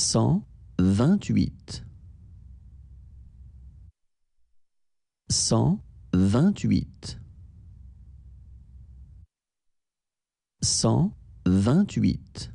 cent vingt-huit. Cent vingt-huit. Cent vingt-huit.